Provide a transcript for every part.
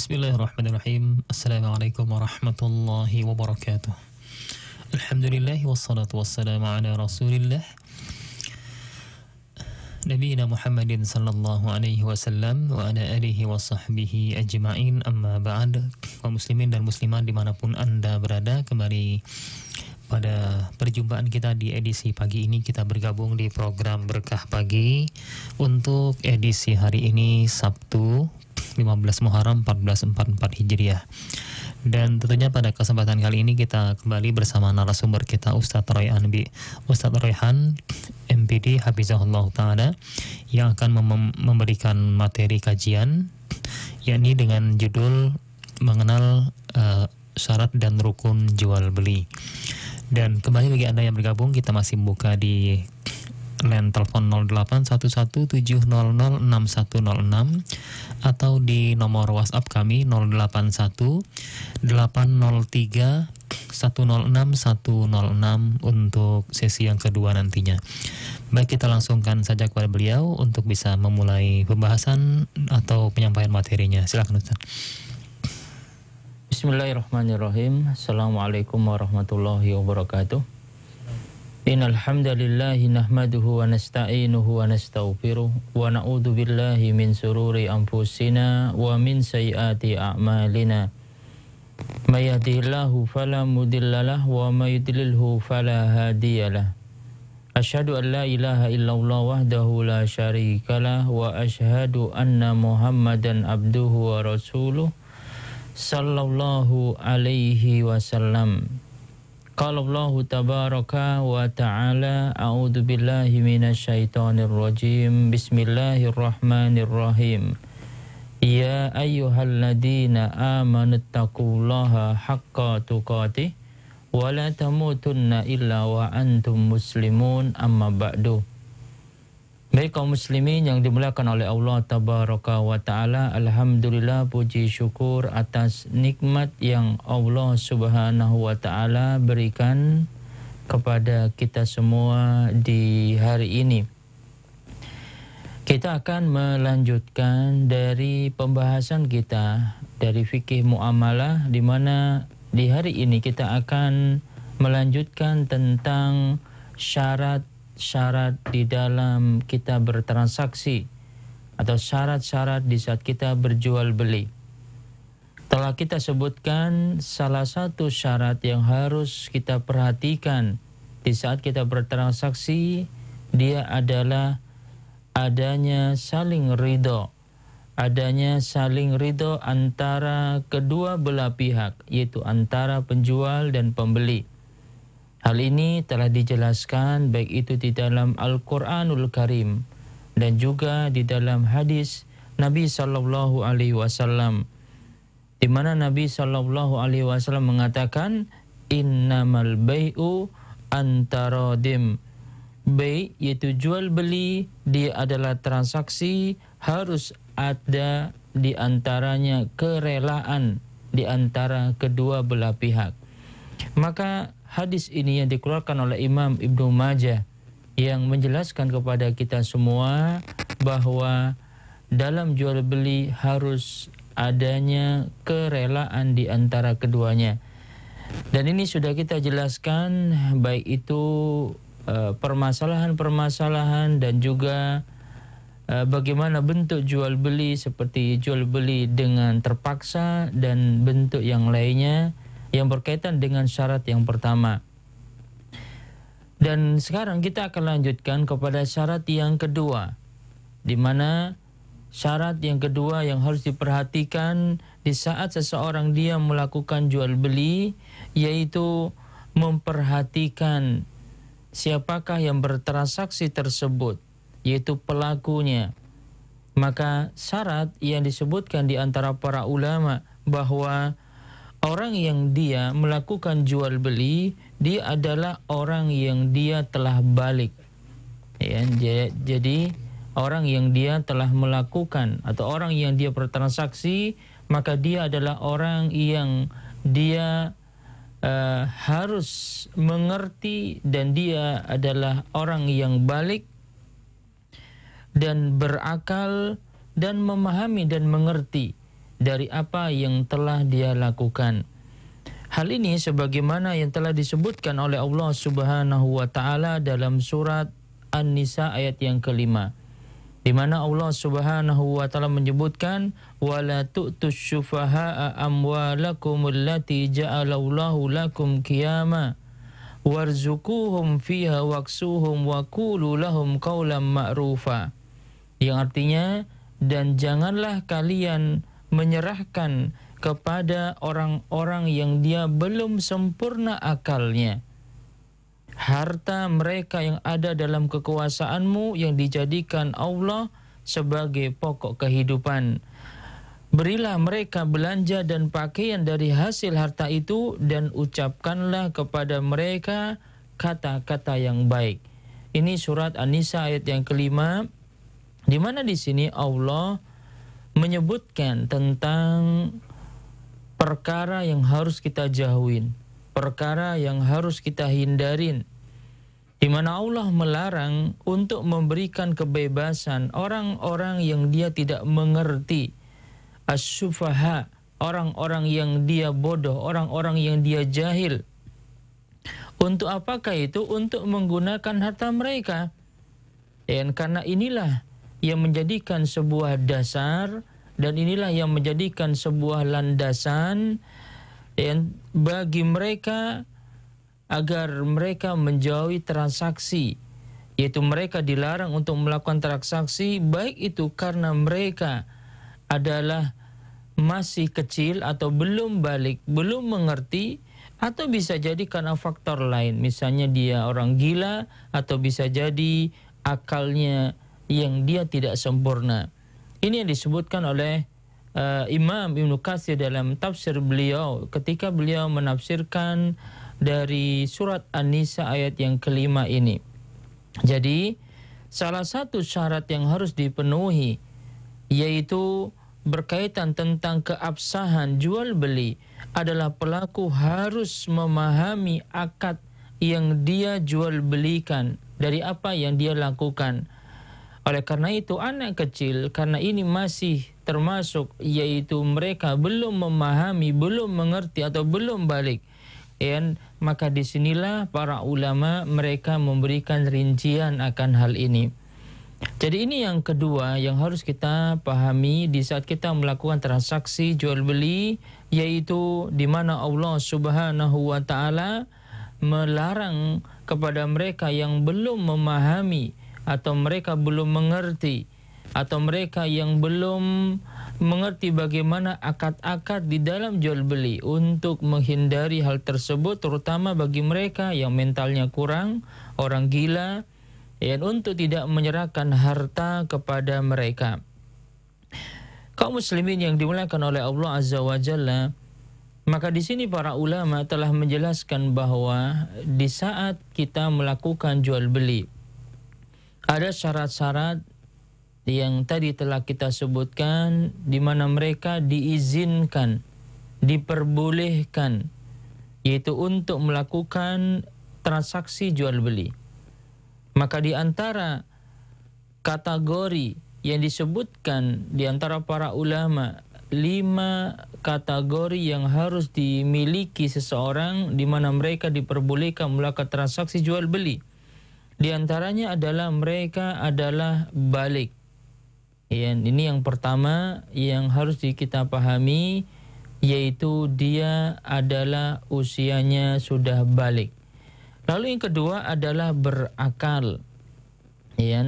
Bismillahirrahmanirrahim. Assalamualaikum warahmatullahi wabarakatuh. Alhamdulillah wassalatu wassalamu ala Rasulillah. Nabi Muhammadin sallallahu alaihi wasallam wa ala alihi wa sahbihi ajma'in amma ba'd Wa muslimin dan musliman dimanapun anda berada kembali pada perjumpaan kita di edisi pagi ini kita bergabung di program Berkah Pagi untuk edisi hari ini Sabtu 15 Muharram 1444 Hijriah. Dan tentunya pada kesempatan kali ini kita kembali bersama narasumber kita Ustadz Roy Anbi, Ustadz Royhan MPD Habizahullah Ta'ala yang akan mem memberikan materi kajian yakni dengan judul mengenal uh, syarat dan rukun jual beli. Dan kembali bagi Anda yang bergabung kita masih buka di lain telepon 08117006106 atau di nomor WhatsApp kami 081803106106 untuk sesi yang kedua nantinya. Baik kita langsungkan saja kepada beliau untuk bisa memulai pembahasan atau penyampaian materinya. Silakan Ustaz. Bismillahirrahmanirrahim. Assalamualaikum warahmatullahi wabarakatuh. إن الحمد لله نحمده ونستعينه ونستغفره ونعوذ بالله من سرور أنفسنا ومن سيئات أعمالنا من يهده الله فلا مضل له ومن يضلله فلا هادي له أشهد أن لا إله إلا الله وحده لا شريك له وأشهد أن محمدا عبده ورسوله صلى الله عليه وسلم Qala Allah tabaraka wa ta'ala a'udzu billahi minasyaitonir rajim. Bismillahirrahmanirrahim. Ya ayyuhalladzina amanu taqullaha haqqa tuqatih wa la tamutunna illa wa antum muslimun amma ba'du. Baik kaum muslimin yang dimuliakan oleh Allah tabaraka wa taala, alhamdulillah puji syukur atas nikmat yang Allah Subhanahu wa taala berikan kepada kita semua di hari ini. Kita akan melanjutkan dari pembahasan kita dari fikih muamalah di mana di hari ini kita akan melanjutkan tentang syarat syarat di dalam kita bertransaksi atau syarat-syarat di saat kita berjual beli. Telah kita sebutkan salah satu syarat yang harus kita perhatikan di saat kita bertransaksi dia adalah adanya saling ridho adanya saling ridho antara kedua belah pihak yaitu antara penjual dan pembeli Hal ini telah dijelaskan baik itu di dalam Al-Qur'anul Karim dan juga di dalam hadis Nabi sallallahu alaihi wasallam di mana Nabi sallallahu alaihi wasallam mengatakan innamal bai'u antaradim Bay yaitu jual beli dia adalah transaksi harus ada di antaranya kerelaan di antara kedua belah pihak. Maka hadis ini yang dikeluarkan oleh Imam Ibnu Majah yang menjelaskan kepada kita semua bahwa dalam jual beli harus adanya kerelaan di antara keduanya. Dan ini sudah kita jelaskan baik itu e, permasalahan-permasalahan dan juga e, bagaimana bentuk jual beli seperti jual beli dengan terpaksa dan bentuk yang lainnya yang berkaitan dengan syarat yang pertama. Dan sekarang kita akan lanjutkan kepada syarat yang kedua, di mana syarat yang kedua yang harus diperhatikan di saat seseorang dia melakukan jual beli yaitu memperhatikan siapakah yang bertransaksi tersebut yaitu pelakunya. Maka syarat yang disebutkan di antara para ulama bahwa orang yang dia melakukan jual beli dia adalah orang yang dia telah balik ya jadi orang yang dia telah melakukan atau orang yang dia bertransaksi maka dia adalah orang yang dia uh, harus mengerti dan dia adalah orang yang balik dan berakal dan memahami dan mengerti dari apa yang telah dia lakukan. Hal ini sebagaimana yang telah disebutkan oleh Allah Subhanahu wa taala dalam surat An-Nisa ayat yang kelima. Di mana Allah Subhanahu wa taala menyebutkan wala tu'tus syufaha'a amwalakum allati ja'alallahu lakum qiyama warzuquhum fiha waksuhum wa qulu lahum qawlan ma'rufa. Yang artinya dan janganlah kalian menyerahkan kepada orang-orang yang dia belum sempurna akalnya. Harta mereka yang ada dalam kekuasaanmu yang dijadikan Allah sebagai pokok kehidupan. Berilah mereka belanja dan pakaian dari hasil harta itu dan ucapkanlah kepada mereka kata-kata yang baik. Ini surat An-Nisa ayat yang kelima di mana di sini Allah menyebutkan tentang perkara yang harus kita jauhin, perkara yang harus kita hindarin. Di mana Allah melarang untuk memberikan kebebasan orang-orang yang dia tidak mengerti. as orang-orang yang dia bodoh, orang-orang yang dia jahil. Untuk apakah itu? Untuk menggunakan harta mereka. Dan karena inilah yang menjadikan sebuah dasar dan inilah yang menjadikan sebuah landasan yang bagi mereka agar mereka menjauhi transaksi yaitu mereka dilarang untuk melakukan transaksi baik itu karena mereka adalah masih kecil atau belum balik, belum mengerti atau bisa jadi karena faktor lain misalnya dia orang gila atau bisa jadi akalnya yang dia tidak sempurna. Ini yang disebutkan oleh uh, Imam Ibnu Katsir dalam tafsir beliau ketika beliau menafsirkan dari surat An-Nisa ayat yang kelima ini. Jadi salah satu syarat yang harus dipenuhi yaitu berkaitan tentang keabsahan jual beli adalah pelaku harus memahami akad yang dia jual belikan dari apa yang dia lakukan oleh karena itu anak kecil karena ini masih termasuk yaitu mereka belum memahami, belum mengerti atau belum balik. Ya, maka disinilah para ulama mereka memberikan rincian akan hal ini. Jadi ini yang kedua yang harus kita pahami di saat kita melakukan transaksi jual beli yaitu di mana Allah Subhanahu wa taala melarang kepada mereka yang belum memahami atau mereka belum mengerti atau mereka yang belum mengerti bagaimana akad-akad di dalam jual beli untuk menghindari hal tersebut terutama bagi mereka yang mentalnya kurang, orang gila dan untuk tidak menyerahkan harta kepada mereka. Kaum muslimin yang dimuliakan oleh Allah Azza wa Jalla, maka di sini para ulama telah menjelaskan bahwa di saat kita melakukan jual beli ada syarat-syarat yang tadi telah kita sebutkan di mana mereka diizinkan, diperbolehkan yaitu untuk melakukan transaksi jual beli. Maka di antara kategori yang disebutkan di antara para ulama lima kategori yang harus dimiliki seseorang di mana mereka diperbolehkan melakukan transaksi jual beli. Di antaranya adalah mereka adalah balik. Ya, ini yang pertama yang harus kita pahami yaitu dia adalah usianya sudah balik. Lalu yang kedua adalah berakal. Ya,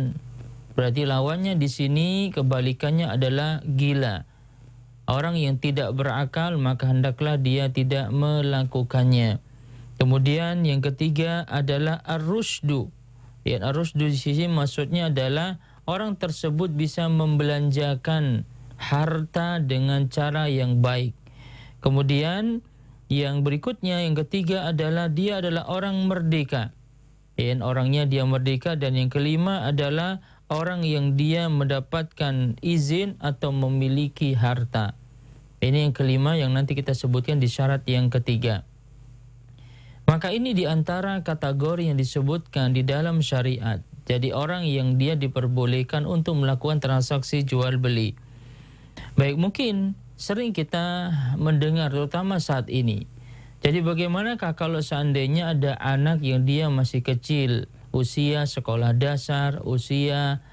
berarti lawannya di sini kebalikannya adalah gila. Orang yang tidak berakal maka hendaklah dia tidak melakukannya. Kemudian yang ketiga adalah arusdu. Ar Ya, harus di sisi maksudnya adalah orang tersebut bisa membelanjakan harta dengan cara yang baik. Kemudian yang berikutnya yang ketiga adalah dia adalah orang merdeka. Ya, orangnya dia merdeka dan yang kelima adalah orang yang dia mendapatkan izin atau memiliki harta. Ini yang kelima yang nanti kita sebutkan di syarat yang ketiga. Maka ini di antara kategori yang disebutkan di dalam syariat. Jadi orang yang dia diperbolehkan untuk melakukan transaksi jual beli. Baik, mungkin sering kita mendengar terutama saat ini. Jadi bagaimanakah kalau seandainya ada anak yang dia masih kecil, usia sekolah dasar, usia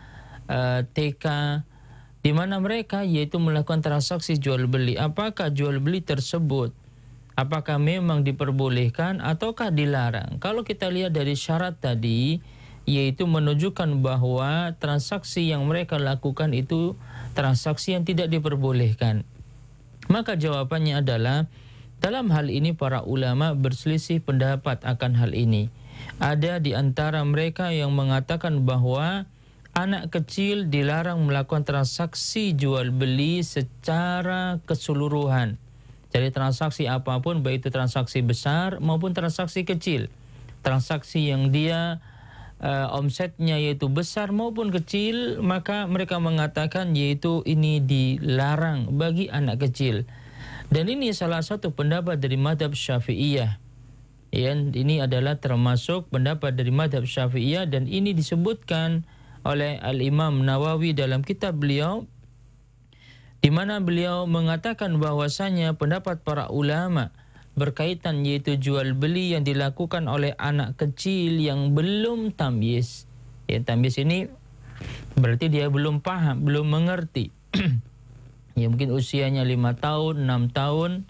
uh, eh, TK, di mana mereka yaitu melakukan transaksi jual beli. Apakah jual beli tersebut apakah memang diperbolehkan ataukah dilarang. Kalau kita lihat dari syarat tadi, yaitu menunjukkan bahwa transaksi yang mereka lakukan itu transaksi yang tidak diperbolehkan. Maka jawabannya adalah dalam hal ini para ulama berselisih pendapat akan hal ini. Ada di antara mereka yang mengatakan bahwa anak kecil dilarang melakukan transaksi jual beli secara keseluruhan jadi transaksi apapun baik itu transaksi besar maupun transaksi kecil. Transaksi yang dia e, omsetnya yaitu besar maupun kecil, maka mereka mengatakan yaitu ini dilarang bagi anak kecil. Dan ini salah satu pendapat dari madhab syafi'iyah. Ya, ini adalah termasuk pendapat dari madhab syafi'iyah dan ini disebutkan oleh Al-Imam Nawawi dalam kitab beliau di mana beliau mengatakan bahwasanya pendapat para ulama berkaitan yaitu jual beli yang dilakukan oleh anak kecil yang belum tamyiz. Ya, tamyiz ini berarti dia belum paham, belum mengerti. ya mungkin usianya lima tahun, enam tahun.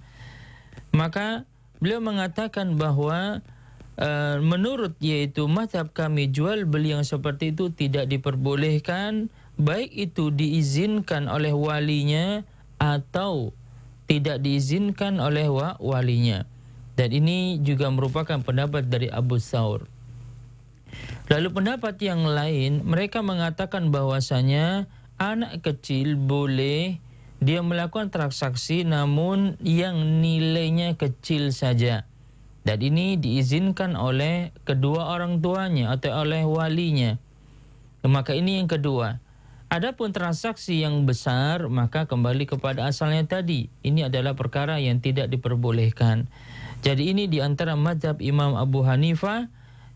Maka beliau mengatakan bahwa e, menurut yaitu mazhab kami jual beli yang seperti itu tidak diperbolehkan baik itu diizinkan oleh walinya atau tidak diizinkan oleh walinya. Dan ini juga merupakan pendapat dari Abu Saur. Lalu pendapat yang lain, mereka mengatakan bahwasanya anak kecil boleh dia melakukan transaksi namun yang nilainya kecil saja. Dan ini diizinkan oleh kedua orang tuanya atau oleh walinya. Maka ini yang kedua. Adapun transaksi yang besar maka kembali kepada asalnya tadi. Ini adalah perkara yang tidak diperbolehkan. Jadi ini di antara mazhab Imam Abu Hanifah,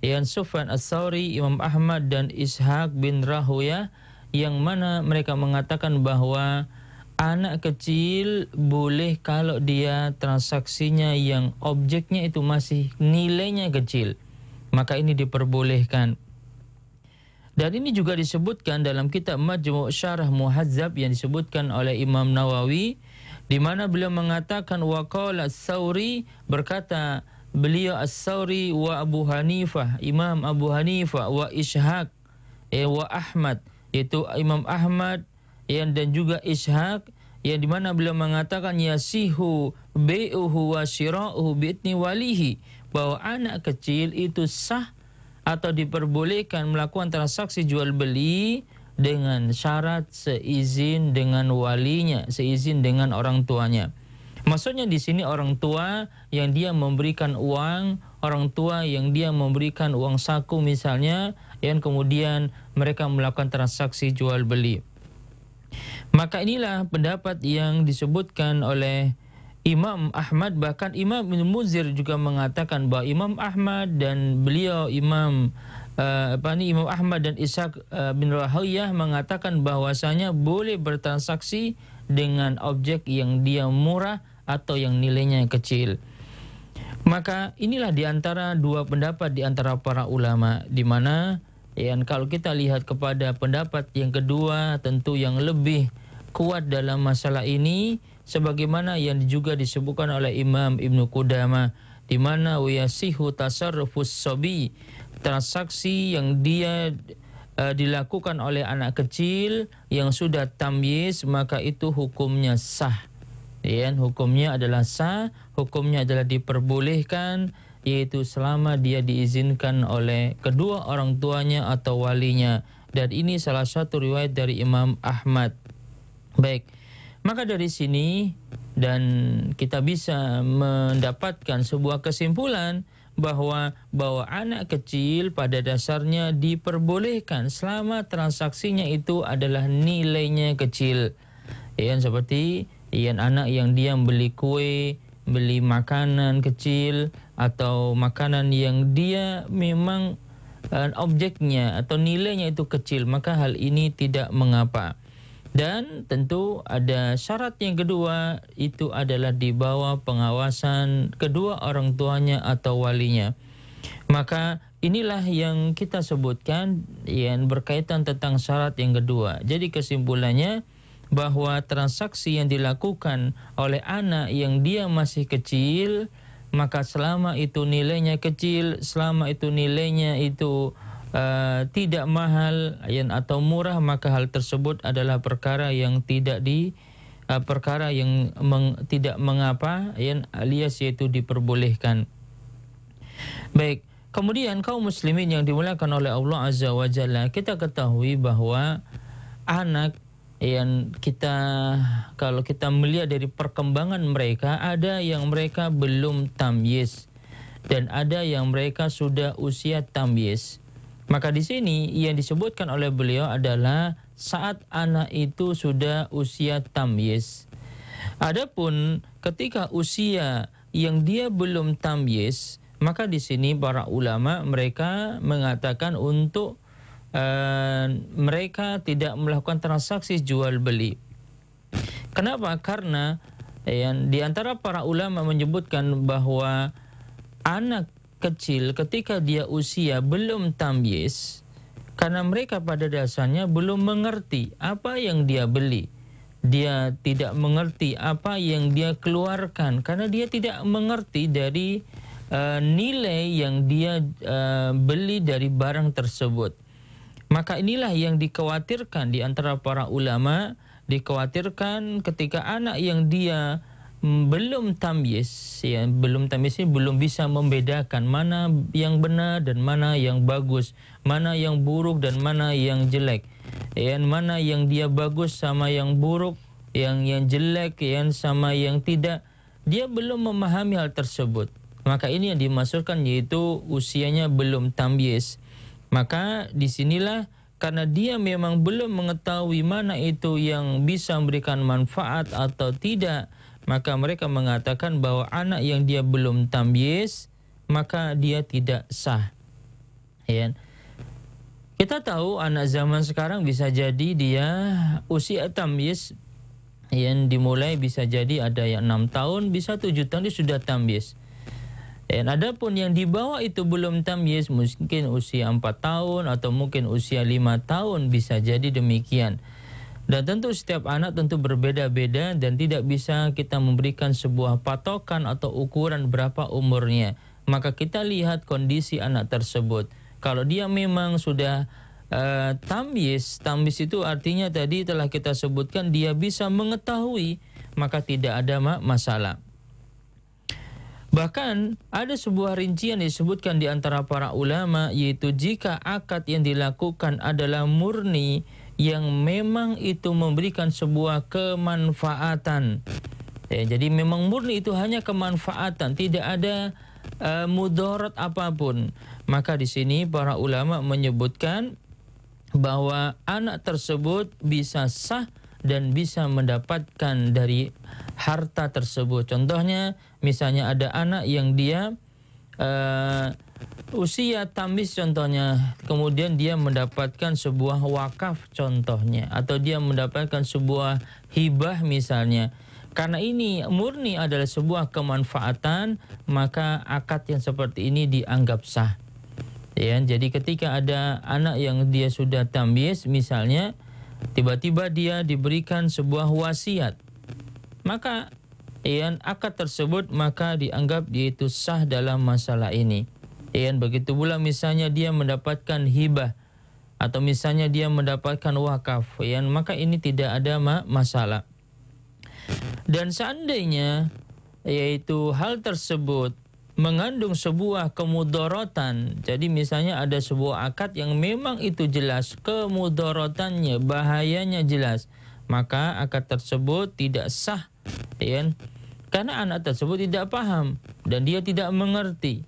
yang Sufyan Ats-Tsauri, Imam Ahmad dan Ishaq bin Rahuya yang mana mereka mengatakan bahwa anak kecil boleh kalau dia transaksinya yang objeknya itu masih nilainya kecil. Maka ini diperbolehkan. Dan ini juga disebutkan dalam kitab Majmu' Syarah Muhazzab yang disebutkan oleh Imam Nawawi di mana beliau mengatakan waqala As-Sauri berkata beliau As-Sauri wa Abu Hanifah, Imam Abu Hanifah wa Ishaq eh, wa Ahmad yaitu Imam Ahmad yang dan juga Ishaq yang di mana beliau mengatakan yasihu bai'uhu wa syira'uhu bi'tni walihi bahwa anak kecil itu sah atau diperbolehkan melakukan transaksi jual beli dengan syarat seizin dengan walinya, seizin dengan orang tuanya. Maksudnya di sini orang tua yang dia memberikan uang, orang tua yang dia memberikan uang saku misalnya, yang kemudian mereka melakukan transaksi jual beli. Maka inilah pendapat yang disebutkan oleh Imam Ahmad bahkan Imam Ibn Muzir juga mengatakan bahwa Imam Ahmad dan beliau Imam uh, apa ini Imam Ahmad dan Ishaq uh, bin Rahayyah mengatakan bahwasanya boleh bertransaksi dengan objek yang dia murah atau yang nilainya yang kecil. Maka inilah di antara dua pendapat di antara para ulama di mana ya, kalau kita lihat kepada pendapat yang kedua tentu yang lebih kuat dalam masalah ini sebagaimana yang juga disebutkan oleh Imam Ibnu Qudama di mana wiyasihu tasarrufus sobi transaksi yang dia e, dilakukan oleh anak kecil yang sudah tamyiz maka itu hukumnya sah ya hukumnya adalah sah hukumnya adalah diperbolehkan yaitu selama dia diizinkan oleh kedua orang tuanya atau walinya dan ini salah satu riwayat dari Imam Ahmad baik maka dari sini dan kita bisa mendapatkan sebuah kesimpulan bahwa bahwa anak kecil pada dasarnya diperbolehkan selama transaksinya itu adalah nilainya kecil. Ya seperti ian anak yang dia beli kue, beli makanan kecil atau makanan yang dia memang uh, objeknya atau nilainya itu kecil, maka hal ini tidak mengapa. Dan tentu ada syarat yang kedua itu adalah di bawah pengawasan kedua orang tuanya atau walinya. Maka inilah yang kita sebutkan yang berkaitan tentang syarat yang kedua. Jadi kesimpulannya bahwa transaksi yang dilakukan oleh anak yang dia masih kecil maka selama itu nilainya kecil, selama itu nilainya itu Eh, tidak mahal yang atau murah maka hal tersebut adalah perkara yang tidak di uh, perkara yang meng, tidak mengapa yang alias yaitu diperbolehkan. Baik, kemudian kaum muslimin yang dimuliakan oleh Allah Azza wa Jalla, kita ketahui bahwa anak yang kita kalau kita melihat dari perkembangan mereka ada yang mereka belum tamyiz dan ada yang mereka sudah usia tamyiz. Maka di sini yang disebutkan oleh beliau adalah saat anak itu sudah usia tamyiz. Adapun ketika usia yang dia belum tamyiz, maka di sini para ulama mereka mengatakan untuk uh, mereka tidak melakukan transaksi jual beli. Kenapa? Karena eh, yang di antara para ulama menyebutkan bahwa anak kecil ketika dia usia belum tamyiz karena mereka pada dasarnya belum mengerti apa yang dia beli. Dia tidak mengerti apa yang dia keluarkan karena dia tidak mengerti dari uh, nilai yang dia uh, beli dari barang tersebut. Maka inilah yang dikhawatirkan di antara para ulama, dikhawatirkan ketika anak yang dia Hmm, belum tamyiz ya belum tamyiz ini belum bisa membedakan mana yang benar dan mana yang bagus mana yang buruk dan mana yang jelek ya mana yang dia bagus sama yang buruk yang yang jelek yang sama yang tidak dia belum memahami hal tersebut maka ini yang dimasukkan yaitu usianya belum tamyiz maka disinilah karena dia memang belum mengetahui mana itu yang bisa memberikan manfaat atau tidak maka mereka mengatakan bahwa anak yang dia belum tamyiz maka dia tidak sah. Ya. Kita tahu anak zaman sekarang bisa jadi dia usia tamyiz yang dimulai bisa jadi ada yang enam tahun, bisa tujuh tahun dia sudah tamyiz. Dan ya, adapun yang dibawa itu belum tamyiz mungkin usia empat tahun atau mungkin usia lima tahun bisa jadi demikian. Dan tentu setiap anak tentu berbeda-beda dan tidak bisa kita memberikan sebuah patokan atau ukuran berapa umurnya. Maka kita lihat kondisi anak tersebut. Kalau dia memang sudah uh, eh, tamis tambis itu artinya tadi telah kita sebutkan dia bisa mengetahui, maka tidak ada masalah. Bahkan ada sebuah rincian disebutkan di antara para ulama yaitu jika akad yang dilakukan adalah murni yang memang itu memberikan sebuah kemanfaatan. Ya, jadi memang murni itu hanya kemanfaatan, tidak ada uh, e, mudarat apapun. Maka di sini para ulama menyebutkan bahwa anak tersebut bisa sah dan bisa mendapatkan dari harta tersebut. Contohnya misalnya ada anak yang dia uh, usia tamis contohnya kemudian dia mendapatkan sebuah wakaf contohnya atau dia mendapatkan sebuah hibah misalnya karena ini murni adalah sebuah kemanfaatan maka akad yang seperti ini dianggap sah ya jadi ketika ada anak yang dia sudah tamis misalnya tiba-tiba dia diberikan sebuah wasiat maka Ian akad tersebut maka dianggap dia itu sah dalam masalah ini. Ian begitu pula misalnya dia mendapatkan hibah atau misalnya dia mendapatkan wakaf, Ian maka ini tidak ada masalah. Dan seandainya yaitu hal tersebut mengandung sebuah kemudorotan. Jadi misalnya ada sebuah akad yang memang itu jelas kemudorotannya, bahayanya jelas, maka akad tersebut tidak sah, ya. Karena anak tersebut tidak paham dan dia tidak mengerti.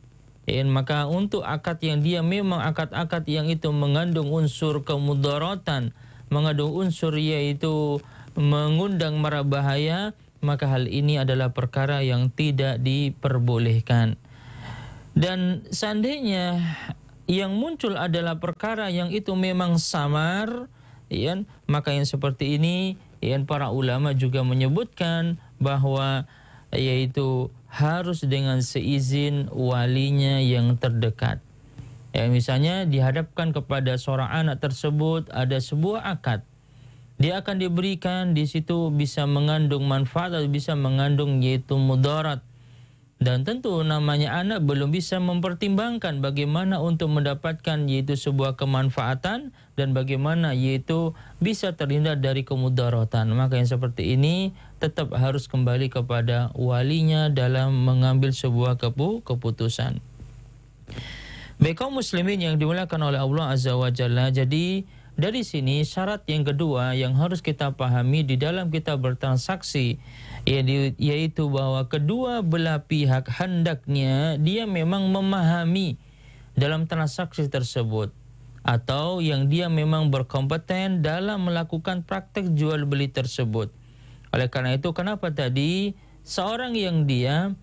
Ya, maka untuk akad yang dia memang akad-akad yang itu mengandung unsur kemudaratan, mengandung unsur yaitu mengundang mara bahaya, maka hal ini adalah perkara yang tidak diperbolehkan. Dan seandainya yang muncul adalah perkara yang itu memang samar, ya, maka yang seperti ini ya, para ulama juga menyebutkan bahwa yaitu harus dengan seizin walinya yang terdekat. Ya, misalnya dihadapkan kepada seorang anak tersebut ada sebuah akad. Dia akan diberikan di situ bisa mengandung manfaat atau bisa mengandung yaitu mudarat dan tentu namanya anak belum bisa mempertimbangkan bagaimana untuk mendapatkan yaitu sebuah kemanfaatan dan bagaimana yaitu bisa terhindar dari kemudaratan. Maka yang seperti ini tetap harus kembali kepada walinya dalam mengambil sebuah kepu keputusan. Baik kaum muslimin yang dimuliakan oleh Allah Azza wa Jalla. Jadi dari sini syarat yang kedua yang harus kita pahami di dalam kita bertransaksi yaitu bahwa kedua belah pihak hendaknya dia memang memahami dalam transaksi tersebut atau yang dia memang berkompeten dalam melakukan praktek jual beli tersebut. Oleh karena itu kenapa tadi seorang yang dia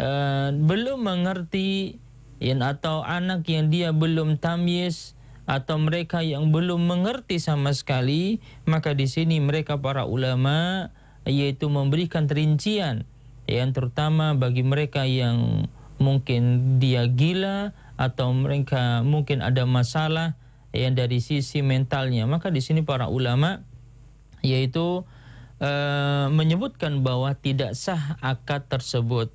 uh, belum mengerti yang atau anak yang dia belum tamyiz atau mereka yang belum mengerti sama sekali maka di sini mereka para ulama yaitu memberikan rincian yang terutama bagi mereka yang mungkin dia gila atau mereka mungkin ada masalah yang dari sisi mentalnya maka di sini para ulama yaitu e, menyebutkan bahwa tidak sah akad tersebut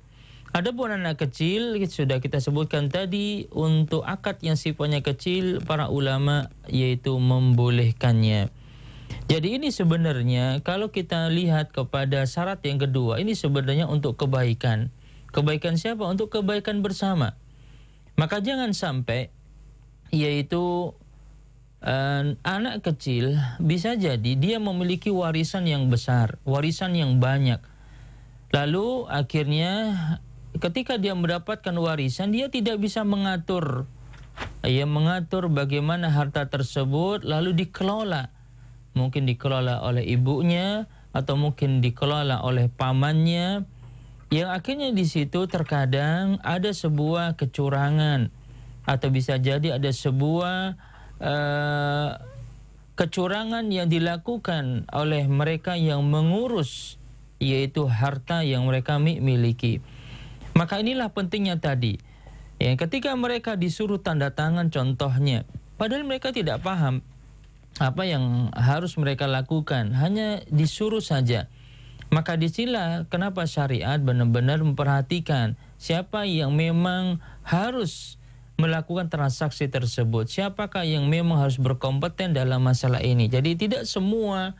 ada pun anak kecil sudah kita sebutkan tadi untuk akad yang sifatnya kecil para ulama yaitu membolehkannya. Jadi ini sebenarnya kalau kita lihat kepada syarat yang kedua, ini sebenarnya untuk kebaikan. Kebaikan siapa? Untuk kebaikan bersama. Maka jangan sampai yaitu eh, anak kecil bisa jadi dia memiliki warisan yang besar, warisan yang banyak. Lalu akhirnya ketika dia mendapatkan warisan, dia tidak bisa mengatur ia ya, mengatur bagaimana harta tersebut lalu dikelola mungkin dikelola oleh ibunya atau mungkin dikelola oleh pamannya yang akhirnya di situ terkadang ada sebuah kecurangan atau bisa jadi ada sebuah uh, kecurangan yang dilakukan oleh mereka yang mengurus yaitu harta yang mereka miliki. Maka inilah pentingnya tadi. yang ketika mereka disuruh tanda tangan contohnya, padahal mereka tidak paham apa yang harus mereka lakukan hanya disuruh saja maka disila kenapa syariat benar-benar memperhatikan siapa yang memang harus melakukan transaksi tersebut siapakah yang memang harus berkompeten dalam masalah ini jadi tidak semua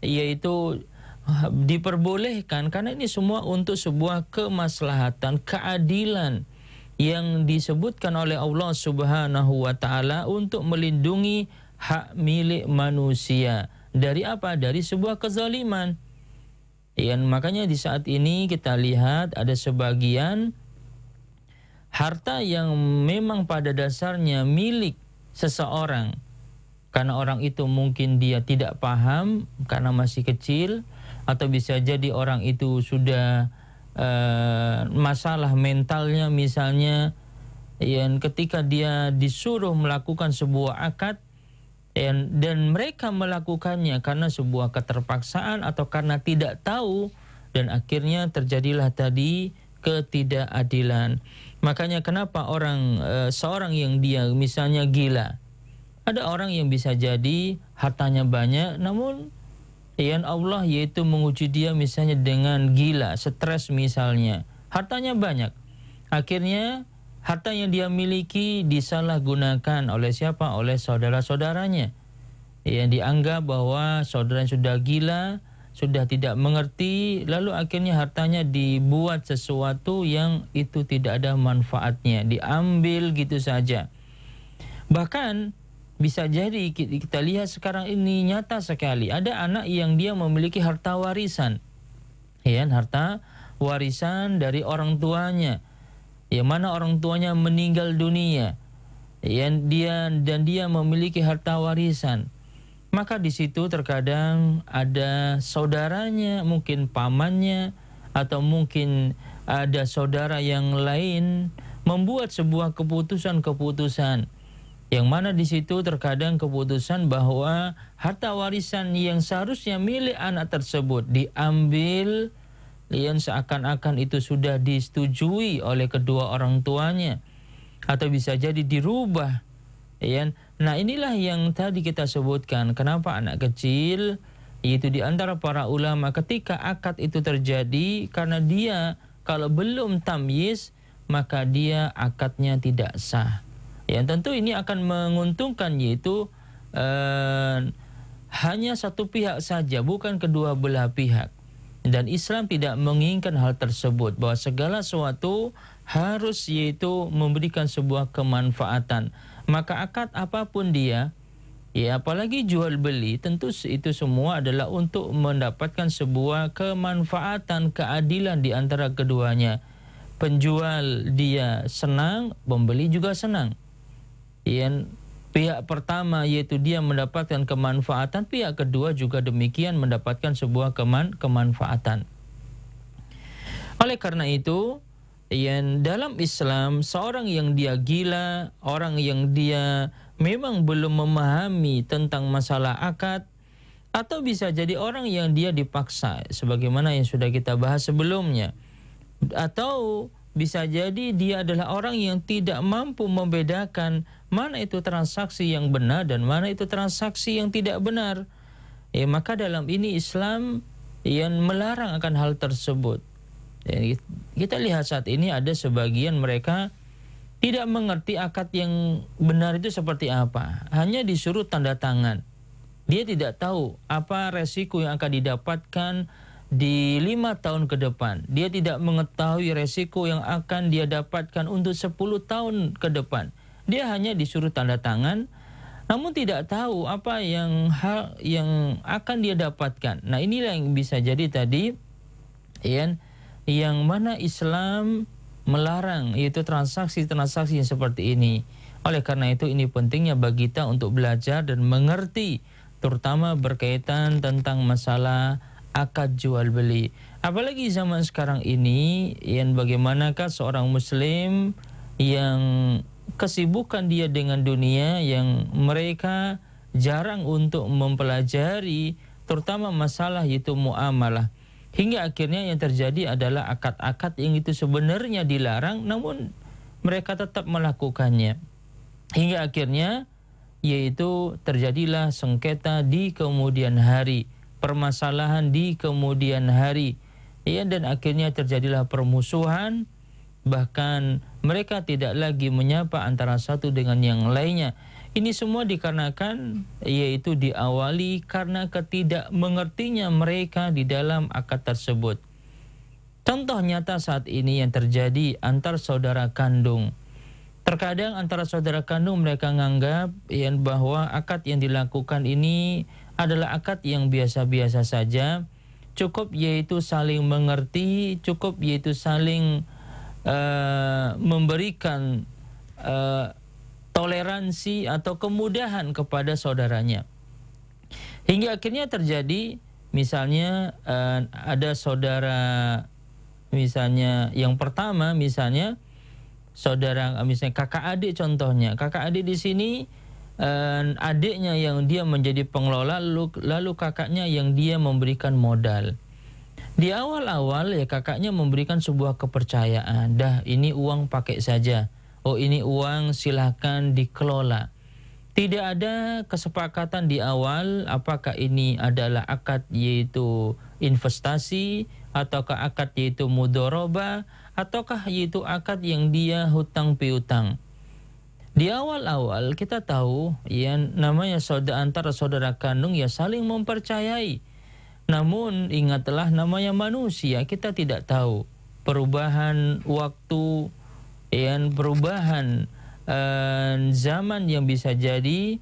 yaitu ah, diperbolehkan karena ini semua untuk sebuah kemaslahatan, keadilan yang disebutkan oleh Allah Subhanahu wa taala untuk melindungi hak milik manusia dari apa? Dari sebuah kezaliman. Ya, makanya di saat ini kita lihat ada sebagian harta yang memang pada dasarnya milik seseorang karena orang itu mungkin dia tidak paham karena masih kecil atau bisa jadi orang itu sudah uh, masalah mentalnya misalnya yang ketika dia disuruh melakukan sebuah akad dan, dan mereka melakukannya karena sebuah keterpaksaan atau karena tidak tahu dan akhirnya terjadilah tadi ketidakadilan. Makanya kenapa orang eh, seorang yang dia misalnya gila. Ada orang yang bisa jadi hartanya banyak namun yang Allah yaitu menguji dia misalnya dengan gila, stres misalnya. Hartanya banyak. Akhirnya Harta yang dia miliki disalahgunakan oleh siapa? Oleh saudara-saudaranya. Yang dianggap bahwa saudara yang sudah gila, sudah tidak mengerti, lalu akhirnya hartanya dibuat sesuatu yang itu tidak ada manfaatnya, diambil gitu saja. Bahkan bisa jadi kita lihat sekarang ini nyata sekali ada anak yang dia memiliki harta warisan. Ya, harta warisan dari orang tuanya yang mana orang tuanya meninggal dunia yang dia dan dia memiliki harta warisan maka di situ terkadang ada saudaranya mungkin pamannya atau mungkin ada saudara yang lain membuat sebuah keputusan-keputusan yang mana di situ terkadang keputusan bahwa harta warisan yang seharusnya milik anak tersebut diambil yang seakan-akan itu sudah disetujui oleh kedua orang tuanya atau bisa jadi dirubah ya nah inilah yang tadi kita sebutkan kenapa anak kecil yaitu di antara para ulama ketika akad itu terjadi karena dia kalau belum tamyiz maka dia akadnya tidak sah ya tentu ini akan menguntungkan yaitu eh, hanya satu pihak saja bukan kedua belah pihak dan Islam tidak menginginkan hal tersebut bahwa segala sesuatu harus yaitu memberikan sebuah kemanfaatan. Maka akad apapun dia, ya apalagi jual beli, tentu itu semua adalah untuk mendapatkan sebuah kemanfaatan, keadilan di antara keduanya. Penjual dia senang, pembeli juga senang. Ya, Pihak pertama yaitu dia mendapatkan kemanfaatan, pihak kedua juga demikian mendapatkan sebuah keman kemanfaatan. Oleh karena itu, yang dalam Islam seorang yang dia gila, orang yang dia memang belum memahami tentang masalah akad atau bisa jadi orang yang dia dipaksa sebagaimana yang sudah kita bahas sebelumnya atau bisa jadi dia adalah orang yang tidak mampu membedakan mana itu transaksi yang benar dan mana itu transaksi yang tidak benar. Ya, maka dalam ini Islam yang melarang akan hal tersebut. Ya, kita lihat saat ini ada sebagian mereka tidak mengerti akad yang benar itu seperti apa, hanya disuruh tanda tangan. Dia tidak tahu apa resiko yang akan didapatkan, di lima tahun ke depan. Dia tidak mengetahui resiko yang akan dia dapatkan untuk sepuluh tahun ke depan. Dia hanya disuruh tanda tangan, namun tidak tahu apa yang hal yang akan dia dapatkan. Nah inilah yang bisa jadi tadi, Ian, yang mana Islam melarang yaitu transaksi-transaksi yang seperti ini. Oleh karena itu ini pentingnya bagi kita untuk belajar dan mengerti terutama berkaitan tentang masalah akad jual beli. Apalagi zaman sekarang ini yang bagaimanakah seorang muslim yang kesibukan dia dengan dunia yang mereka jarang untuk mempelajari terutama masalah yaitu muamalah. Hingga akhirnya yang terjadi adalah akad-akad yang itu sebenarnya dilarang namun mereka tetap melakukannya. Hingga akhirnya yaitu terjadilah sengketa di kemudian hari permasalahan di kemudian hari. Ya, dan akhirnya terjadilah permusuhan, bahkan mereka tidak lagi menyapa antara satu dengan yang lainnya. Ini semua dikarenakan yaitu diawali karena ketidakmengertinya mereka di dalam akad tersebut. Contoh nyata saat ini yang terjadi antar saudara kandung. Terkadang antara saudara kandung mereka menganggap bahwa akad yang dilakukan ini adalah akad yang biasa-biasa saja. Cukup yaitu saling mengerti, cukup yaitu saling uh, memberikan uh, toleransi atau kemudahan kepada saudaranya. Hingga akhirnya terjadi misalnya uh, ada saudara misalnya yang pertama misalnya saudara misalnya kakak adik contohnya kakak adik di sini uh, adiknya yang dia menjadi pengelola lalu, lalu kakaknya yang dia memberikan modal. Di awal-awal ya kakaknya memberikan sebuah kepercayaan, dah ini uang pakai saja. Oh ini uang silahkan dikelola. Tidak ada kesepakatan di awal apakah ini adalah akad yaitu investasi ataukah akad yaitu mudoroba ataukah yaitu akad yang dia hutang piutang. Di awal-awal kita tahu yang namanya saudara antara saudara kandung ya saling mempercayai. Namun ingatlah namanya manusia kita tidak tahu perubahan waktu yang perubahan eh, zaman yang bisa jadi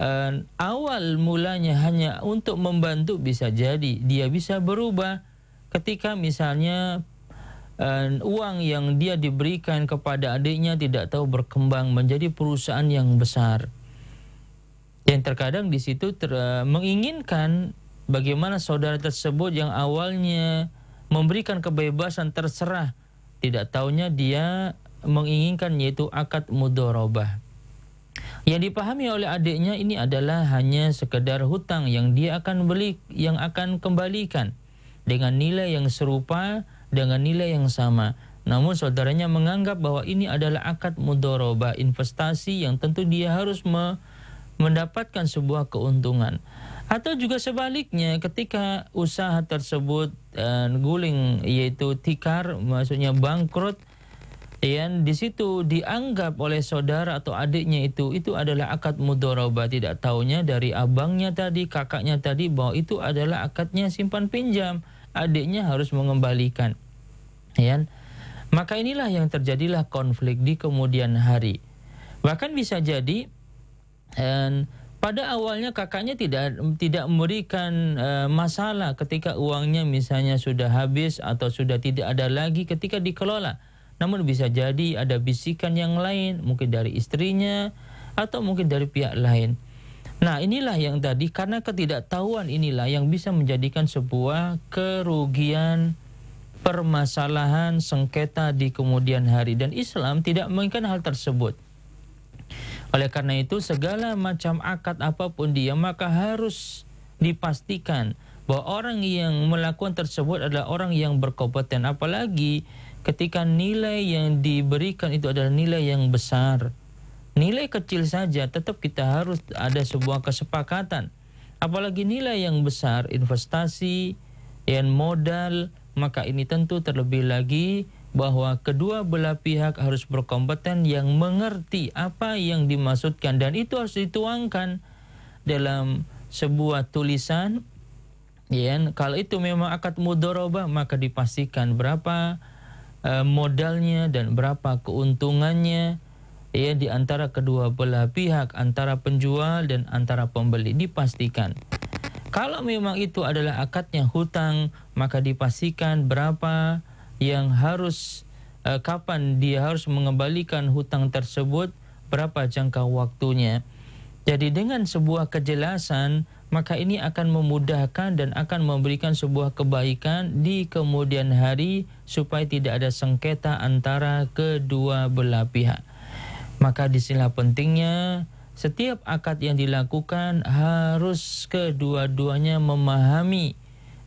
eh, awal mulanya hanya untuk membantu bisa jadi dia bisa berubah ketika misalnya uh, uang yang dia diberikan kepada adiknya tidak tahu berkembang menjadi perusahaan yang besar. Yang terkadang di situ ter, uh, menginginkan bagaimana saudara tersebut yang awalnya memberikan kebebasan terserah, tidak tahunya dia menginginkan yaitu akad mudorobah. Yang dipahami oleh adiknya ini adalah hanya sekedar hutang yang dia akan beli, yang akan kembalikan dengan nilai yang serupa dengan nilai yang sama. Namun saudaranya menganggap bahwa ini adalah akad mudoroba investasi yang tentu dia harus me mendapatkan sebuah keuntungan. Atau juga sebaliknya ketika usaha tersebut uh, guling yaitu tikar maksudnya bangkrut dan di situ dianggap oleh saudara atau adiknya itu itu adalah akad mudoroba tidak tahunya dari abangnya tadi kakaknya tadi bahwa itu adalah akadnya simpan pinjam adiknya harus mengembalikan. Ya. Maka inilah yang terjadilah konflik di kemudian hari. Bahkan bisa jadi dan pada awalnya kakaknya tidak tidak memberikan e, masalah ketika uangnya misalnya sudah habis atau sudah tidak ada lagi ketika dikelola. Namun bisa jadi ada bisikan yang lain, mungkin dari istrinya atau mungkin dari pihak lain. Nah, inilah yang tadi karena ketidaktahuan inilah yang bisa menjadikan sebuah kerugian permasalahan sengketa di kemudian hari dan Islam tidak menginginkan hal tersebut. Oleh karena itu segala macam akad apapun dia maka harus dipastikan bahwa orang yang melakukan tersebut adalah orang yang berkompeten apalagi ketika nilai yang diberikan itu adalah nilai yang besar Nilai kecil saja tetap kita harus ada sebuah kesepakatan. Apalagi nilai yang besar, investasi, dan modal, maka ini tentu terlebih lagi bahwa kedua belah pihak harus berkompeten yang mengerti apa yang dimaksudkan dan itu harus dituangkan dalam sebuah tulisan ya kalau itu memang akad mudoroba maka dipastikan berapa eh, modalnya dan berapa keuntungannya ya di antara kedua belah pihak antara penjual dan antara pembeli dipastikan. Kalau memang itu adalah akadnya hutang, maka dipastikan berapa yang harus eh, kapan dia harus mengembalikan hutang tersebut, berapa jangka waktunya. Jadi dengan sebuah kejelasan, maka ini akan memudahkan dan akan memberikan sebuah kebaikan di kemudian hari supaya tidak ada sengketa antara kedua belah pihak. Maka disinilah pentingnya setiap akad yang dilakukan harus kedua-duanya memahami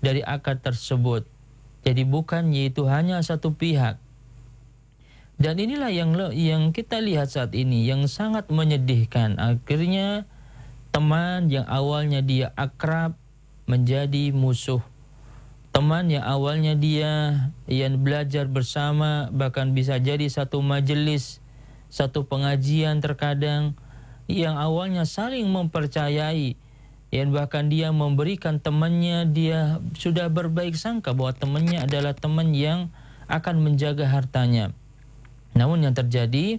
dari akad tersebut. Jadi bukan yaitu hanya satu pihak. Dan inilah yang yang kita lihat saat ini yang sangat menyedihkan. Akhirnya teman yang awalnya dia akrab menjadi musuh. Teman yang awalnya dia yang belajar bersama bahkan bisa jadi satu majelis satu pengajian terkadang yang awalnya saling mempercayai dan bahkan dia memberikan temannya dia sudah berbaik sangka bahwa temannya adalah teman yang akan menjaga hartanya. Namun yang terjadi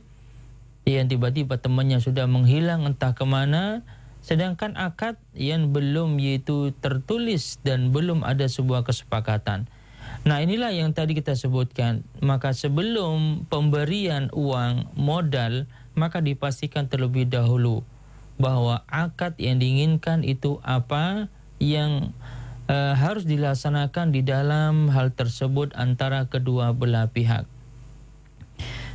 yang tiba-tiba temannya sudah menghilang entah kemana sedangkan akad yang belum yaitu tertulis dan belum ada sebuah kesepakatan. Nah, inilah yang tadi kita sebutkan. Maka sebelum pemberian uang modal, maka dipastikan terlebih dahulu bahwa akad yang diinginkan itu apa yang e, harus dilaksanakan di dalam hal tersebut antara kedua belah pihak.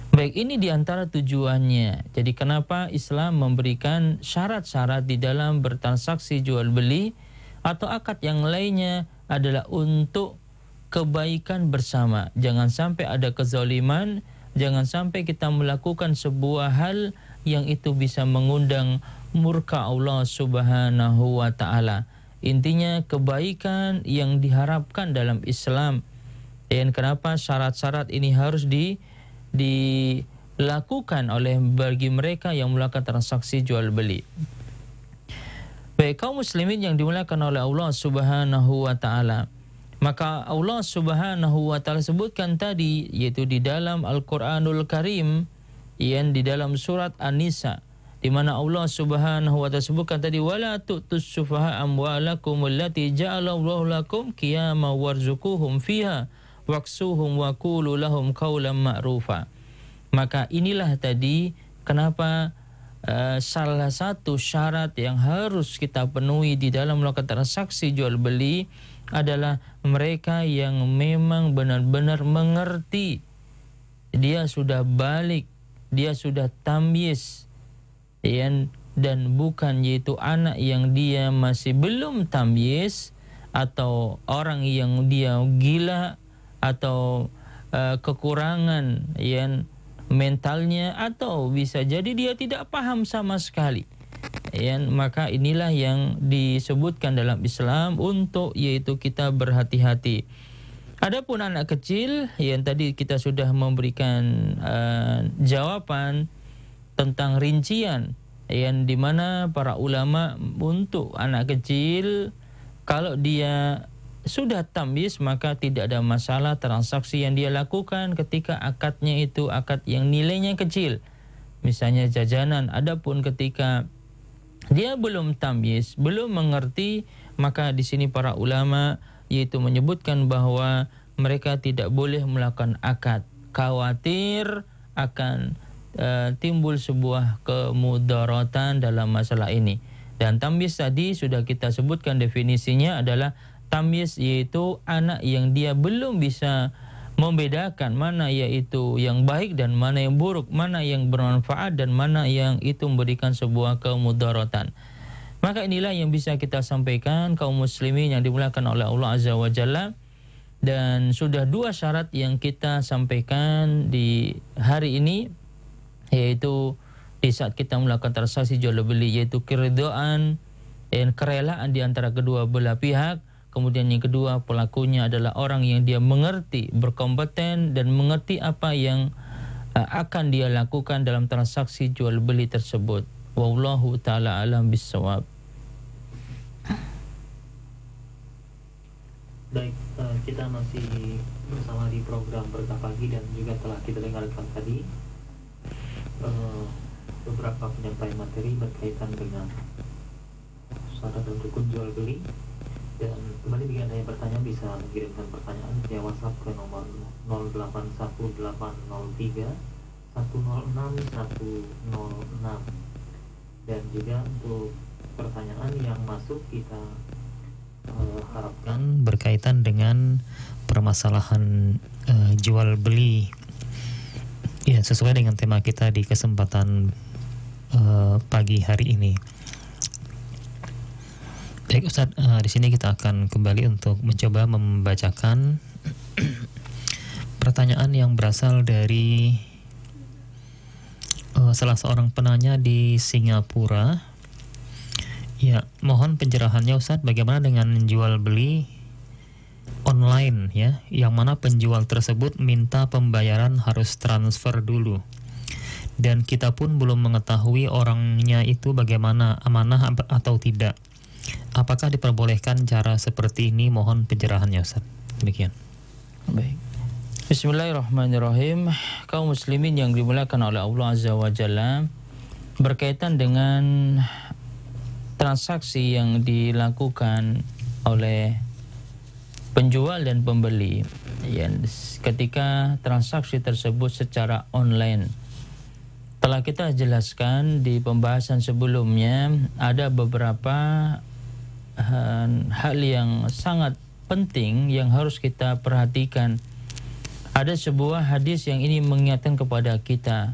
Baik, ini di antara tujuannya. Jadi kenapa Islam memberikan syarat-syarat di dalam bertransaksi jual beli atau akad yang lainnya adalah untuk kebaikan bersama. Jangan sampai ada kezaliman, jangan sampai kita melakukan sebuah hal yang itu bisa mengundang murka Allah Subhanahu wa taala. Intinya kebaikan yang diharapkan dalam Islam. Dan kenapa syarat-syarat ini harus di dilakukan oleh bagi mereka yang melakukan transaksi jual beli. Baik kaum muslimin yang dimulakan oleh Allah Subhanahu wa taala. Maka Allah Subhanahu wa taala sebutkan tadi yaitu di dalam Al-Qur'anul Karim yang di dalam surat An-Nisa di mana Allah Subhanahu wa taala sebutkan tadi wala tu'tus sufaha amwalakum allati ja'alallahu lakum qiyama warzuquhum fiha waksuhum wa qulu lahum qawlan ma'rufa. Maka inilah tadi kenapa Uh, salah satu syarat yang harus kita penuhi di dalam melakukan transaksi jual beli adalah mereka yang memang benar-benar mengerti. Dia sudah balik, dia sudah tamis Dan dan bukan yaitu anak yang dia masih belum tamis atau orang yang dia gila atau uh, kekurangan yang mentalnya atau bisa jadi dia tidak paham sama sekali. Ya, maka inilah yang disebutkan dalam Islam untuk yaitu kita berhati-hati. Adapun anak kecil yang tadi kita sudah memberikan uh, eh, jawaban tentang rincian yang dimana para ulama untuk anak kecil kalau dia sudah tamis maka tidak ada masalah transaksi yang dia lakukan ketika akadnya itu akad yang nilainya kecil misalnya jajanan adapun ketika dia belum tamyiz, belum mengerti, maka di sini para ulama yaitu menyebutkan bahwa mereka tidak boleh melakukan akad. Khawatir akan e, timbul sebuah kemudaratan dalam masalah ini. Dan tamyiz tadi sudah kita sebutkan definisinya adalah tamyiz yaitu anak yang dia belum bisa membedakan mana yaitu yang baik dan mana yang buruk, mana yang bermanfaat dan mana yang itu memberikan sebuah kemudaratan. Maka inilah yang bisa kita sampaikan kaum muslimin yang dimulakan oleh Allah Azza wa Jalla dan sudah dua syarat yang kita sampaikan di hari ini yaitu di saat kita melakukan transaksi jual beli yaitu keridhaan dan kerelaan di antara kedua belah pihak Kemudian yang kedua, pelakunya adalah orang yang dia mengerti, berkompeten dan mengerti apa yang eh, akan dia lakukan dalam transaksi jual beli tersebut. Wallahu taala alam bisawab. Baik, eh, kita masih bersama di program Berita pagi dan juga telah kita dengarkan tadi eh, beberapa penyampaian materi berkaitan dengan syarat dan jual beli dan kembali bagi anda yang bertanya bisa mengirimkan pertanyaan via WhatsApp ke nomor 081803 106106 dan juga untuk pertanyaan yang masuk kita uh, harapkan berkaitan dengan permasalahan uh, jual beli ya sesuai dengan tema kita di kesempatan uh, pagi hari ini. Baik Ustadz, uh, di sini kita akan kembali untuk mencoba membacakan pertanyaan yang berasal dari uh, salah seorang penanya di Singapura. Ya, mohon pencerahannya Ustadz, bagaimana dengan jual beli online ya, yang mana penjual tersebut minta pembayaran harus transfer dulu dan kita pun belum mengetahui orangnya itu bagaimana amanah atau tidak. Apakah diperbolehkan cara seperti ini? Mohon penjelasannya Ustaz. Demikian. Baik. Bismillahirrahmanirrahim. Kaum muslimin yang dimuliakan oleh Allah Azza wa Jalla berkaitan dengan transaksi yang dilakukan oleh penjual dan pembeli ya, ketika transaksi tersebut secara online telah kita jelaskan di pembahasan sebelumnya ada beberapa hal yang sangat penting yang harus kita perhatikan. Ada sebuah hadis yang ini mengingatkan kepada kita,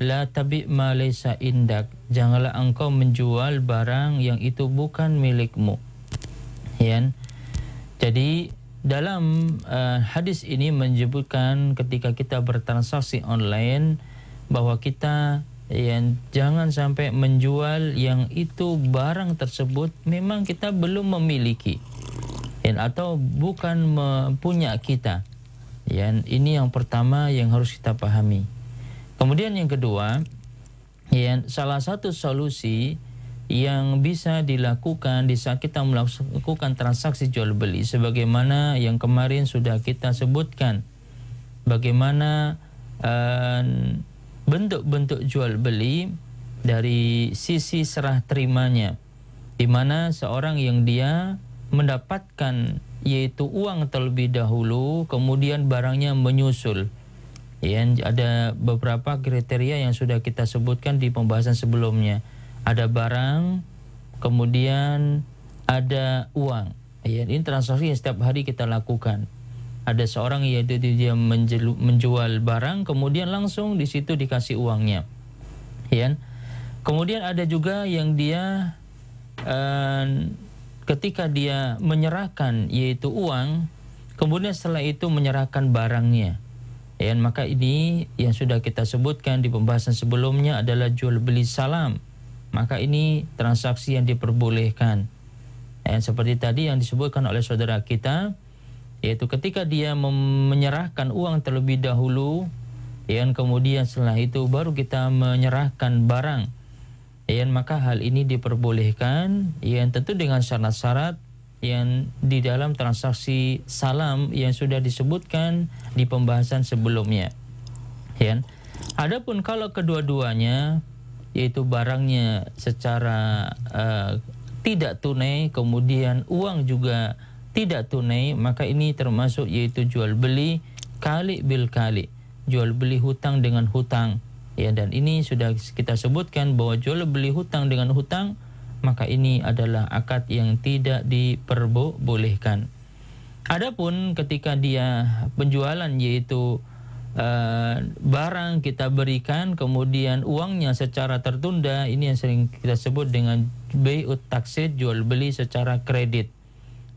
la tabi malaysa indak. Janganlah engkau menjual barang yang itu bukan milikmu. Ya. Jadi dalam uh, hadis ini menyebutkan ketika kita bertransaksi online bahwa kita ya, jangan sampai menjual yang itu barang tersebut memang kita belum memiliki ya, atau bukan punya kita ya, ini yang pertama yang harus kita pahami kemudian yang kedua ya, salah satu solusi yang bisa dilakukan di saat kita melakukan transaksi jual beli sebagaimana yang kemarin sudah kita sebutkan bagaimana uh, bentuk-bentuk jual beli dari sisi serah terimanya di mana seorang yang dia mendapatkan yaitu uang terlebih dahulu kemudian barangnya menyusul ya ada beberapa kriteria yang sudah kita sebutkan di pembahasan sebelumnya ada barang kemudian ada uang ya ini transaksi yang setiap hari kita lakukan ada seorang yaitu dia menjual barang kemudian langsung di situ dikasih uangnya ya kemudian ada juga yang dia eh, ketika dia menyerahkan yaitu uang kemudian setelah itu menyerahkan barangnya ya maka ini yang sudah kita sebutkan di pembahasan sebelumnya adalah jual beli salam maka ini transaksi yang diperbolehkan dan seperti tadi yang disebutkan oleh saudara kita yaitu ketika dia menyerahkan uang terlebih dahulu dan kemudian setelah itu baru kita menyerahkan barang dan maka hal ini diperbolehkan yang tentu dengan syarat-syarat yang di dalam transaksi salam yang sudah disebutkan di pembahasan sebelumnya ya adapun kalau kedua-duanya yaitu barangnya secara uh, tidak tunai kemudian uang juga tidak tunai maka ini termasuk yaitu jual beli kali bil kali jual beli hutang dengan hutang ya dan ini sudah kita sebutkan bahwa jual beli hutang dengan hutang maka ini adalah akad yang tidak diperbolehkan adapun ketika dia penjualan yaitu uh, eh, barang kita berikan kemudian uangnya secara tertunda ini yang sering kita sebut dengan bayut taksid jual beli secara kredit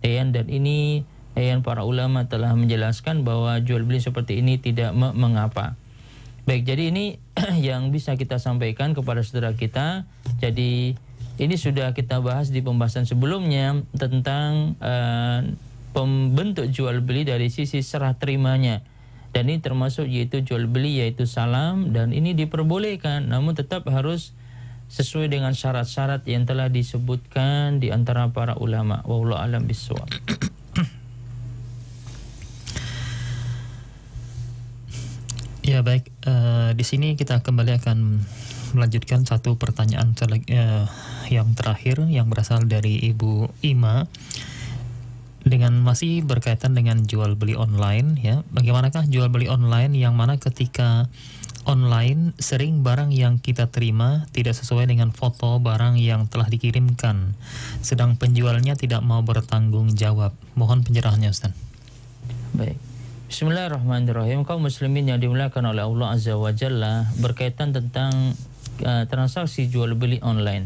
Ya, dan ini Dayan para ulama telah menjelaskan bahwa jual beli seperti ini tidak me mengapa. Baik, jadi ini yang bisa kita sampaikan kepada saudara kita. Jadi ini sudah kita bahas di pembahasan sebelumnya tentang uh, pembentuk jual beli dari sisi serah terimanya. Dan ini termasuk yaitu jual beli yaitu salam dan ini diperbolehkan namun tetap harus sesuai dengan syarat-syarat yang telah disebutkan di antara para ulama. Wallahu alam bisawab. Ya baik, uh, di sini kita kembali akan melanjutkan satu pertanyaan uh, yang terakhir yang berasal dari Ibu Ima dengan masih berkaitan dengan jual beli online ya. Bagaimanakah jual beli online yang mana ketika online sering barang yang kita terima tidak sesuai dengan foto barang yang telah dikirimkan, sedang penjualnya tidak mau bertanggung jawab. Mohon penjelasannya, Ustaz. Baik. Bismillahirrahmanirrahim. Kaum muslimin yang dimuliakan oleh Allah Azza wa Jalla berkaitan tentang uh, transaksi jual beli online.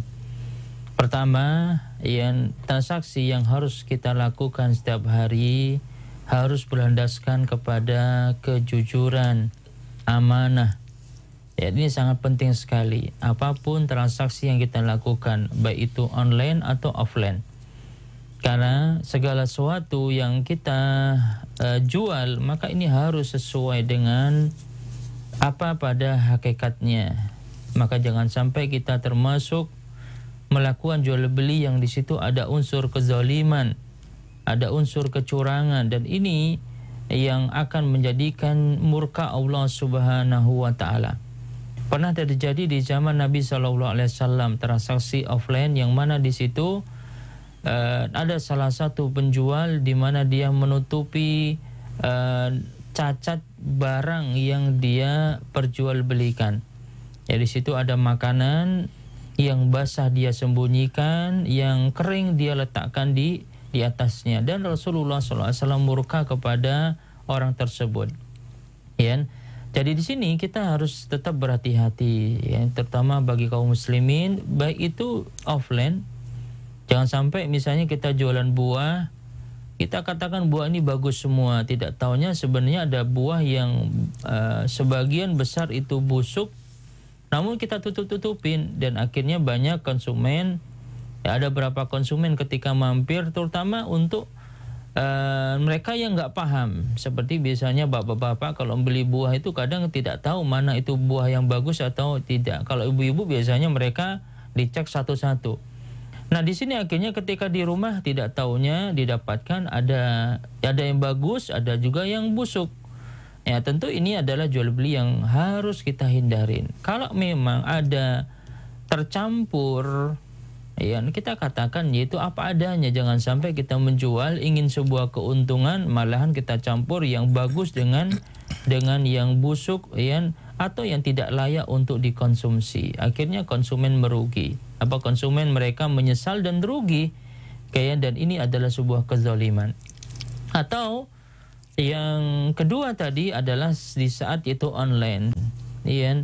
Pertama, yang transaksi yang harus kita lakukan setiap hari harus berlandaskan kepada kejujuran, amanah, Ya, ini sangat penting sekali. Apapun transaksi yang kita lakukan, baik itu online atau offline. Karena segala sesuatu yang kita uh, jual, maka ini harus sesuai dengan apa pada hakikatnya. Maka jangan sampai kita termasuk melakukan jual beli yang di situ ada unsur kezaliman, ada unsur kecurangan dan ini yang akan menjadikan murka Allah Subhanahu wa taala. Pernah terjadi di zaman Nabi Shallallahu Alaihi Wasallam transaksi offline yang mana di situ uh, ada salah satu penjual di mana dia menutupi uh, cacat barang yang dia perjualbelikan. Ya di situ ada makanan yang basah dia sembunyikan, yang kering dia letakkan di di atasnya dan Rasulullah SAW murka kepada orang tersebut. Ya. Jadi di sini kita harus tetap berhati-hati ya, terutama bagi kaum muslimin baik itu offline. Jangan sampai misalnya kita jualan buah, kita katakan buah ini bagus semua, tidak taunya sebenarnya ada buah yang uh, sebagian besar itu busuk. Namun kita tutup-tutupin dan akhirnya banyak konsumen ya ada berapa konsumen ketika mampir terutama untuk Eh, mereka yang nggak paham, seperti biasanya bapak-bapak kalau beli buah itu kadang tidak tahu mana itu buah yang bagus atau tidak. Kalau ibu-ibu biasanya mereka dicek satu-satu. Nah di sini akhirnya ketika di rumah tidak tahunya didapatkan ada ada yang bagus, ada juga yang busuk. Ya tentu ini adalah jual beli yang harus kita hindarin. Kalau memang ada tercampur Ya, kita katakan yaitu apa adanya. Jangan sampai kita menjual ingin sebuah keuntungan malahan kita campur yang bagus dengan dengan yang busuk ya atau yang tidak layak untuk dikonsumsi. Akhirnya konsumen merugi. Apa konsumen mereka menyesal dan rugi. Kayak dan ini adalah sebuah kezaliman. Atau yang kedua tadi adalah di saat itu online. Ya,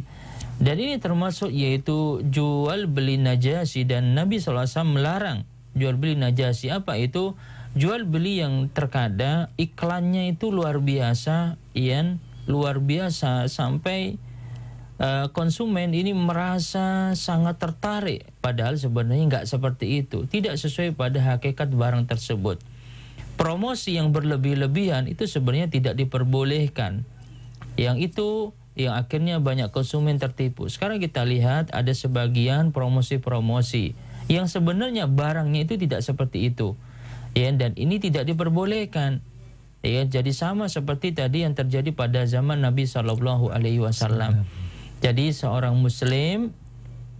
dan ini termasuk yaitu jual beli najasi dan Nabi SAW melarang jual beli najasi. Apa itu? Jual beli yang terkadang iklannya itu luar biasa, Ian, luar biasa sampai uh, konsumen ini merasa sangat tertarik. Padahal sebenarnya nggak seperti itu, tidak sesuai pada hakikat barang tersebut. Promosi yang berlebih-lebihan itu sebenarnya tidak diperbolehkan. Yang itu yang akhirnya banyak konsumen tertipu. Sekarang kita lihat ada sebagian promosi-promosi yang sebenarnya barangnya itu tidak seperti itu. Ya, dan ini tidak diperbolehkan. Ya, jadi sama seperti tadi yang terjadi pada zaman Nabi Shallallahu alaihi wasallam. Iya. Jadi seorang muslim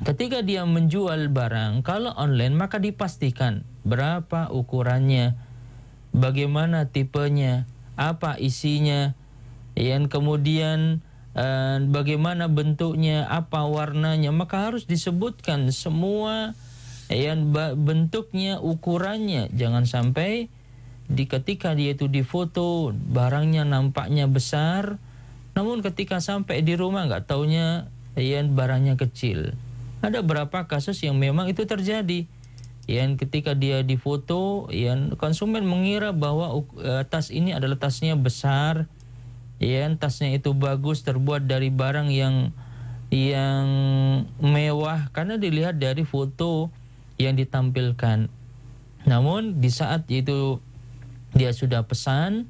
ketika dia menjual barang kalau online maka dipastikan berapa ukurannya, bagaimana tipenya, apa isinya, yang kemudian Eh, bagaimana bentuknya, apa warnanya, maka harus disebutkan semua yang bentuknya, ukurannya. Jangan sampai di ketika dia itu difoto barangnya nampaknya besar, namun ketika sampai di rumah nggak taunya yang barangnya kecil. Ada berapa kasus yang memang itu terjadi. Yang ketika dia difoto, yang konsumen mengira bahwa uh, tas ini adalah tasnya besar, ya tasnya itu bagus terbuat dari barang yang yang mewah karena dilihat dari foto yang ditampilkan. Namun di saat itu dia sudah pesan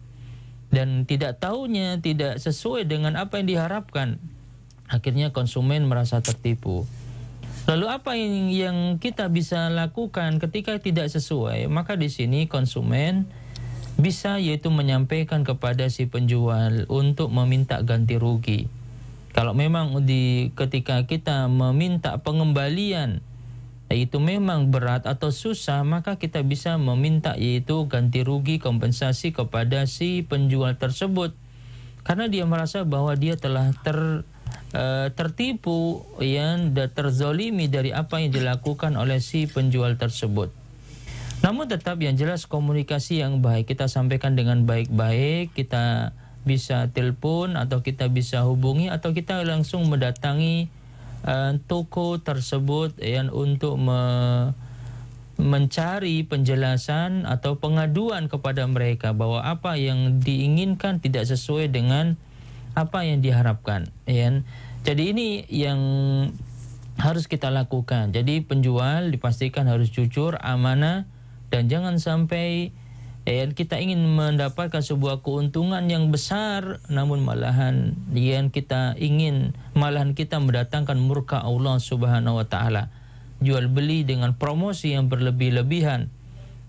dan tidak tahunya tidak sesuai dengan apa yang diharapkan. Akhirnya konsumen merasa tertipu. Lalu apa yang, kita bisa lakukan ketika tidak sesuai? Maka di sini konsumen bisa yaitu menyampaikan kepada si penjual untuk meminta ganti rugi. Kalau memang di ketika kita meminta pengembalian itu memang berat atau susah, maka kita bisa meminta yaitu ganti rugi kompensasi kepada si penjual tersebut. Karena dia merasa bahwa dia telah ter eh, tertipu yang terzolimi dari apa yang dilakukan oleh si penjual tersebut. Namun tetap yang jelas komunikasi yang baik kita sampaikan dengan baik-baik, kita bisa telepon atau kita bisa hubungi atau kita langsung mendatangi uh, toko tersebut yang untuk me mencari penjelasan atau pengaduan kepada mereka bahwa apa yang diinginkan tidak sesuai dengan apa yang diharapkan ya. Jadi ini yang harus kita lakukan. Jadi penjual dipastikan harus jujur, amanah dan jangan sampai ya, kita ingin mendapatkan sebuah keuntungan yang besar, namun malahan yang kita ingin, malahan kita mendatangkan murka Allah Subhanahu wa Ta'ala. Jual beli dengan promosi yang berlebih-lebihan,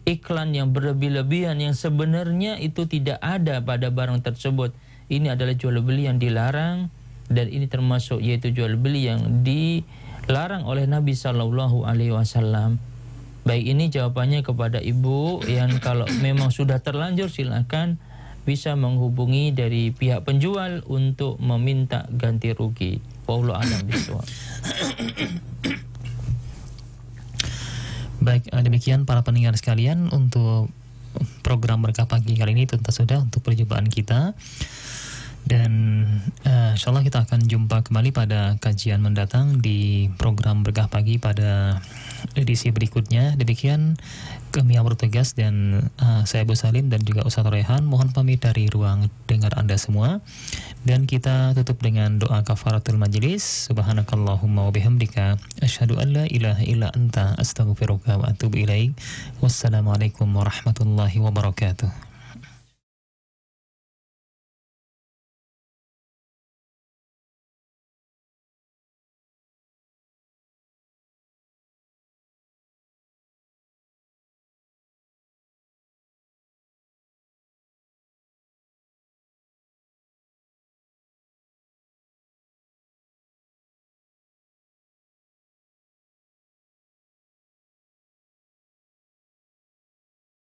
iklan yang berlebih-lebihan yang sebenarnya itu tidak ada pada barang tersebut. Ini adalah jual beli yang dilarang dan ini termasuk yaitu jual beli yang dilarang oleh Nabi sallallahu Alaihi Wasallam. Baik ini jawabannya kepada ibu yang kalau memang sudah terlanjur silakan bisa menghubungi dari pihak penjual untuk meminta ganti rugi. Wallahu a'lam bishawab. Baik, eh, demikian para pendengar sekalian untuk program berkah pagi kali ini tuntas sudah untuk perjumpaan kita. Dan uh, eh, insya Allah kita akan jumpa kembali pada kajian mendatang di program berkah pagi pada edisi berikutnya. Demikian kami yang bertugas dan uh, saya Bu Salim dan juga Ustaz Rehan mohon pamit dari ruang dengar Anda semua. Dan kita tutup dengan doa kafaratul majelis. Subhanakallahumma wa bihamdika asyhadu an la ilaha illa anta astaghfiruka wa atubu ilaik. Wassalamualaikum warahmatullahi wabarakatuh.